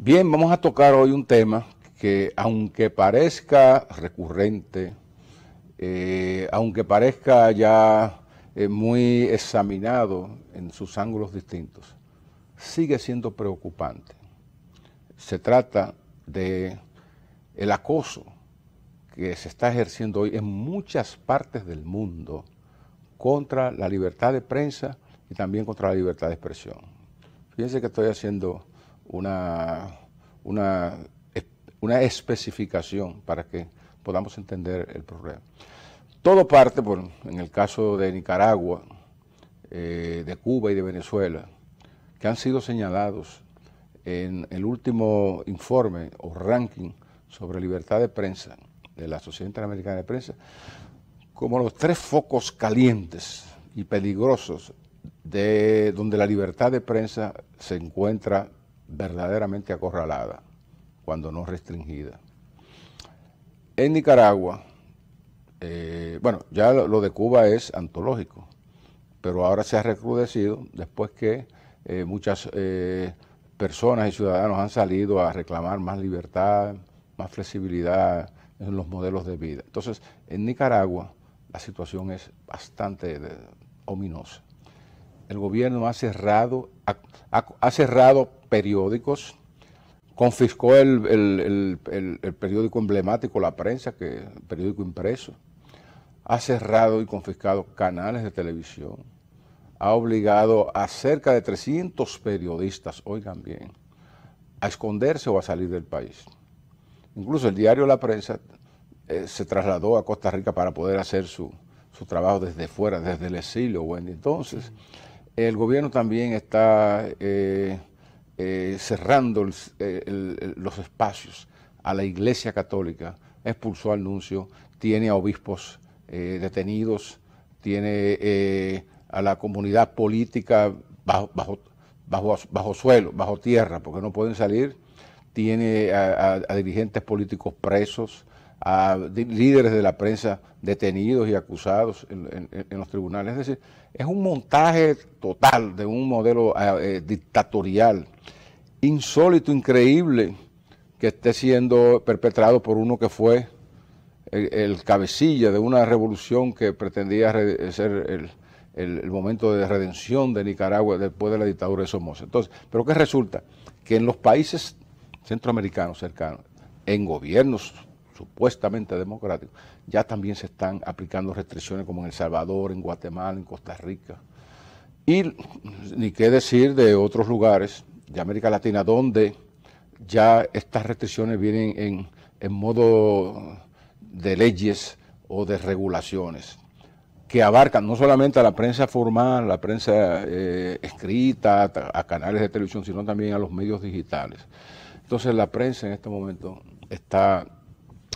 Bien, vamos a tocar hoy un tema que aunque parezca recurrente, eh, aunque parezca ya eh, muy examinado en sus ángulos distintos, sigue siendo preocupante. Se trata de el acoso que se está ejerciendo hoy en muchas partes del mundo contra la libertad de prensa y también contra la libertad de expresión. Fíjense que estoy haciendo una, una, especificación para que podamos entender el problema. Todo parte, en el caso de Nicaragua, eh, de Cuba y de Venezuela, que han sido señalados en el último informe o ranking sobre libertad de prensa de la Sociedad Interamericana de Prensa, como los tres focos calientes y peligrosos de donde la libertad de prensa se encuentra verdaderamente acorralada, cuando no restringida. En Nicaragua, eh, bueno, ya lo de Cuba es antológico, pero ahora se ha recrudecido después que eh, muchas eh, personas y ciudadanos han salido a reclamar más libertad, más flexibilidad en los modelos de vida. Entonces, en Nicaragua la situación es bastante ominosa. El gobierno ha cerrado, ha cerrado periódicos, confiscó el, periódico emblemático La Prensa, que el periódico impreso, ha cerrado y confiscado canales de televisión, ha obligado a cerca de 300 periodistas, oigan bien, a esconderse o a salir del país. Incluso el diario La Prensa eh, se trasladó a Costa Rica para poder hacer su, trabajo desde fuera, desde el exilio, Bueno, Entonces, el gobierno también está... Eh, eh, cerrando eh, los espacios a la Iglesia Católica, expulsó al nuncio, tiene a obispos eh, detenidos, tiene a la comunidad política bajo, bajo, suelo, bajo tierra, porque no pueden salir, tiene a dirigentes políticos presos, a líderes de la prensa detenidos y acusados en, los tribunales. Es decir, es un montaje total de un modelo eh, eh, dictatorial, insólito, increíble, que esté siendo perpetrado por uno que fue el, cabecilla de una revolución que pretendía ser el, momento de redención de Nicaragua después de la dictadura de Somoza. Entonces, pero ¿qué resulta? Que en los países centroamericanos cercanos, en gobiernos supuestamente democrático ya también se están aplicando restricciones como en El Salvador, en Guatemala, en Costa Rica. Y ni qué decir de otros lugares de América Latina donde ya estas restricciones vienen en, modo de leyes o de regulaciones que abarcan no solamente a la prensa formal, la prensa eh, escrita, a canales de televisión, sino también a los medios digitales. Entonces la prensa en este momento está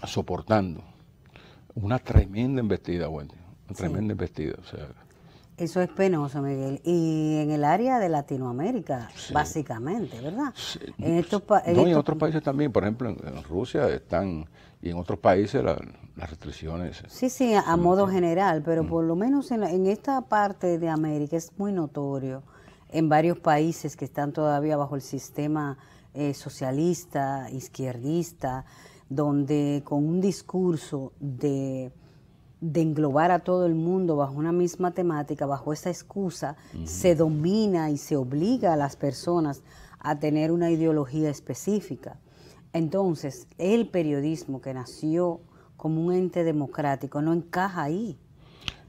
soportando una tremenda embestida, Wendy, una tremenda Eso es penoso, Miguel. Y en el área de Latinoamérica, básicamente, ¿verdad? En en, otros países también, por ejemplo, en, Rusia están, y en otros países las restricciones. Eh, sí, sí, a, modo general, pero mm. por lo menos en, esta parte de América es muy notorio, en varios países que están todavía bajo el sistema eh, socialista, izquierdista, donde con un discurso de, englobar a todo el mundo bajo una misma temática, bajo esa excusa, se domina y se obliga a las personas a tener una ideología específica. Entonces, el periodismo que nació como un ente democrático no encaja ahí.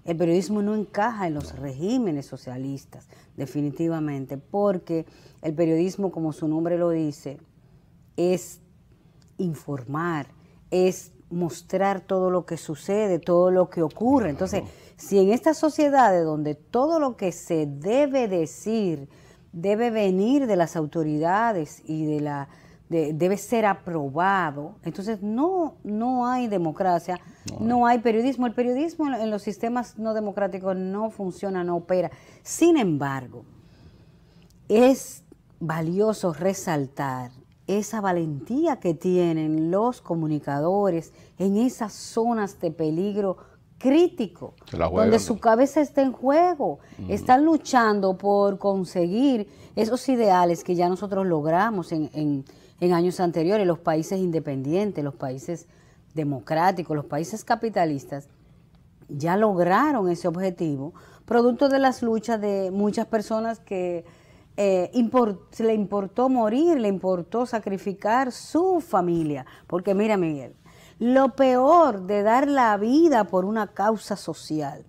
El periodismo no encaja en los regímenes socialistas, definitivamente, porque el periodismo, como su nombre lo dice, es informar, es mostrar todo lo que sucede, todo lo que ocurre. Entonces, si en esta sociedad donde todo lo que se debe decir debe venir de las autoridades y de la debe ser aprobado, entonces no no hay democracia, no hay, periodismo. El periodismo en los sistemas no democráticos no funciona, no opera. Sin embargo, es valioso resaltar esa valentía que tienen los comunicadores en esas zonas de peligro crítico, donde su cabeza está en juego. Están luchando por conseguir esos ideales que ya nosotros logramos en años anteriores, los países independientes, los países democráticos, los países capitalistas, ya lograron ese objetivo, producto de las luchas de muchas personas que eh, le importó morir, le importó sacrificar su familia. Porque mira, Miguel, lo peor de dar la vida por una causa social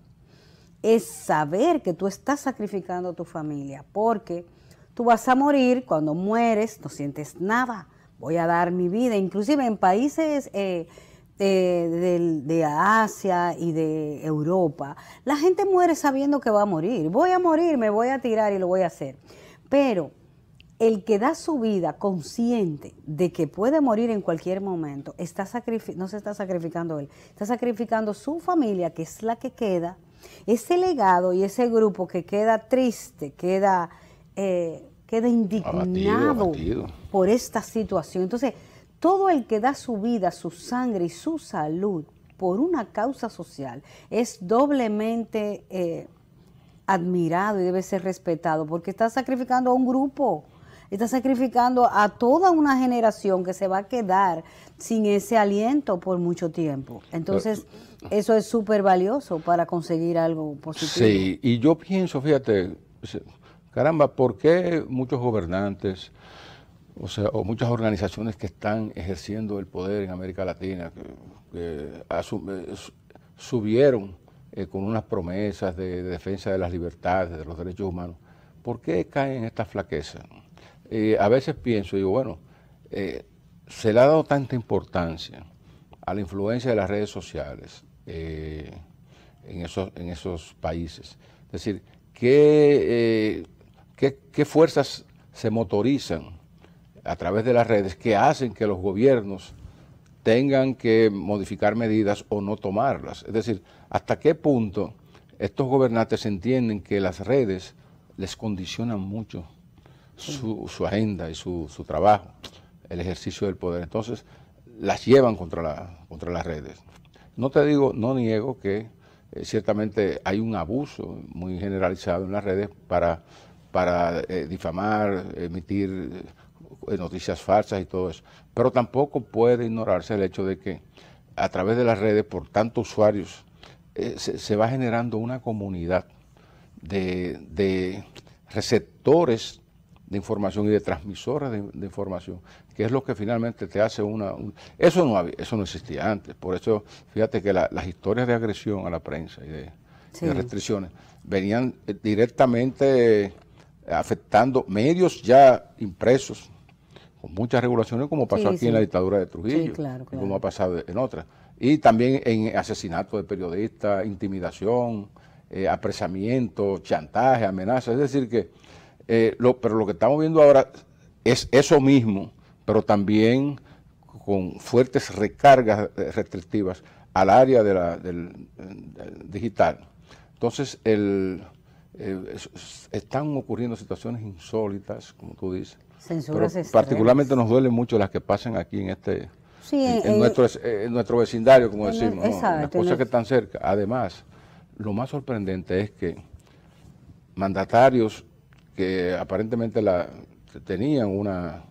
es saber que tú estás sacrificando a tu familia, porque tú vas a morir, cuando mueres no sientes nada, voy a dar mi vida, inclusive en países eh, de, Asia y de Europa, la gente muere sabiendo que va a morir, voy a morir, me voy a tirar y lo voy a hacer. Pero el que da su vida consciente de que puede morir en cualquier momento, está no se está sacrificando él, está sacrificando su familia, que es la que queda, ese legado y ese grupo que queda triste, queda, eh, queda indignado por esta situación. Entonces, todo el que da su vida, su sangre y su salud por una causa social es doblemente eh, admirado y debe ser respetado porque está sacrificando a un grupo, está sacrificando a toda una generación que se va a quedar sin ese aliento por mucho tiempo. Entonces, eh, eso es súper valioso para conseguir algo positivo. Sí, y yo pienso, fíjate, caramba, ¿por qué muchos gobernantes... O sea, o muchas organizaciones que están ejerciendo el poder en América Latina, que, eh, subieron eh, con unas promesas de, defensa de las libertades, de los derechos humanos, ¿por qué caen en esta flaqueza? Eh, a veces pienso, digo, bueno, eh, se le ha dado tanta importancia a la influencia de las redes sociales en, esos, en esos países. Es decir, ¿qué, qué, qué fuerzas se motorizan a través de las redes que hacen que los gobiernos tengan que modificar medidas o no tomarlas. Es decir, hasta qué punto estos gobernantes entienden que las redes les condicionan mucho su, agenda y su, trabajo, el ejercicio del poder. Entonces, las llevan contra, contra las redes. No te digo, no niego que eh, ciertamente hay un abuso muy generalizado en las redes para, para eh, difamar, emitir eh, eh, noticias falsas y todo eso. Pero tampoco puede ignorarse el hecho de que a través de las redes, por tantos usuarios, eh, se, va generando una comunidad de, de, receptores de información y de transmisores de, información, que es lo que finalmente te hace una... eso, no había, eso no existía antes, por eso fíjate que las historias de agresión a la prensa y de restricciones venían eh, directamente afectando medios ya impresos, con muchas regulaciones como pasó aquí en la dictadura de Trujillo, como ha pasado en otras. Y también en asesinato de periodistas, intimidación, eh, apresamiento, chantaje, amenazas. Es decir que, eh, lo, pero lo que estamos viendo ahora es eso mismo, pero también con fuertes recargas eh, restrictivas al área de del, digital. Entonces, están ocurriendo situaciones insólitas, como tú dices, Particularmente nos duelen mucho las que pasan aquí en este en, nuestro, eh, nuestro, vecindario, como decimos, las cosas que están cerca. Además, lo más sorprendente es que mandatarios que aparentemente la, tenían una,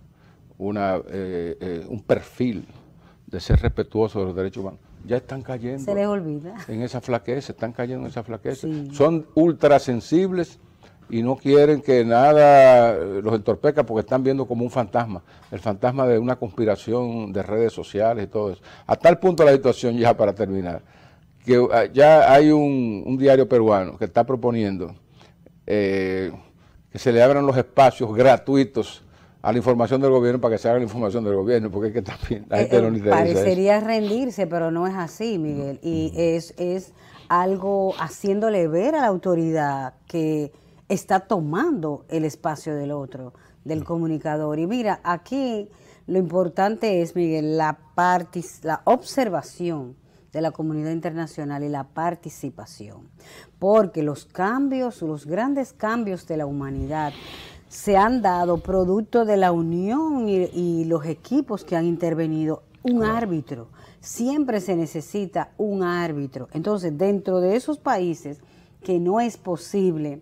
una eh, eh, un perfil de ser respetuosos de los derechos humanos, ya están cayendo. Se les olvida. En esa flaqueza, están cayendo en esa flaqueza. Son ultrasensibles sensibles y no quieren que nada los entorpezca porque están viendo como un fantasma, el fantasma de una conspiración de redes sociales y todo eso. A tal punto la situación ya para terminar, que ah, ya hay un, diario peruano que está proponiendo eh, que se le abran los espacios gratuitos a la información del gobierno para que se haga la información del gobierno, porque es que también la eh, Parecería rendirse, pero no es así, Miguel. Y mm. es, es algo haciéndole ver a la autoridad que está tomando el espacio del otro, del comunicador. Y mira, aquí lo importante es, Miguel, la, la observación de la comunidad internacional y la participación, porque los cambios, los grandes cambios de la humanidad se han dado producto de la unión y, los equipos que han intervenido. Un árbitro, siempre se necesita un árbitro. Entonces, dentro de esos países que no es posible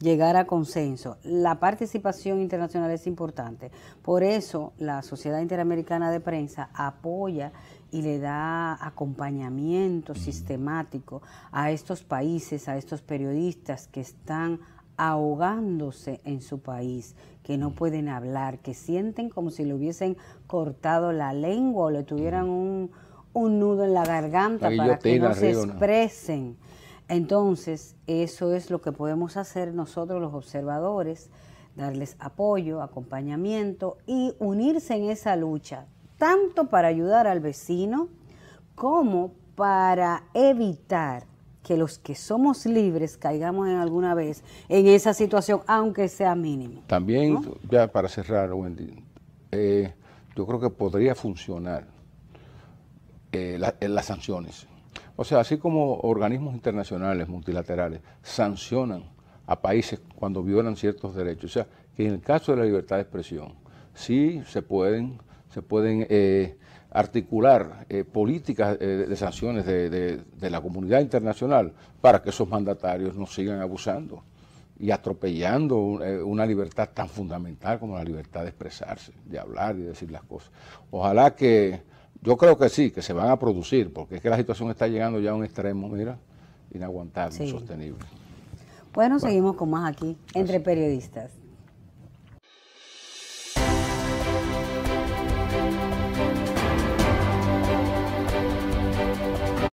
llegar a consenso. La participación internacional es importante. Por eso la Sociedad Interamericana de Prensa apoya y le da acompañamiento sistemático a estos países, a estos periodistas que están ahogándose en su país, que no pueden hablar, que sienten como si le hubiesen cortado la lengua o le tuvieran un, nudo en la garganta para que no se expresen. Entonces, eso es lo que podemos hacer nosotros los observadores, darles apoyo, acompañamiento y unirse en esa lucha, tanto para ayudar al vecino como para evitar que los que somos libres caigamos en alguna vez en esa situación, aunque sea mínimo. También, ya para cerrar, Wendy, eh, yo creo que podría funcionar eh, eh, las sanciones. O sea, así como organismos internacionales, multilaterales, sancionan a países cuando violan ciertos derechos. O sea, que en el caso de la libertad de expresión, sí se pueden, se pueden eh, articular eh, políticas eh, de sanciones de, la comunidad internacional para que esos mandatarios no sigan abusando y atropellando una libertad tan fundamental como la libertad de expresarse, de hablar y decir las cosas. Ojalá que yo creo que sí, que se van a producir, porque es que la situación está llegando ya a un extremo, mira, inaguantable, insostenible. Bueno, seguimos con más aquí, entre periodistas.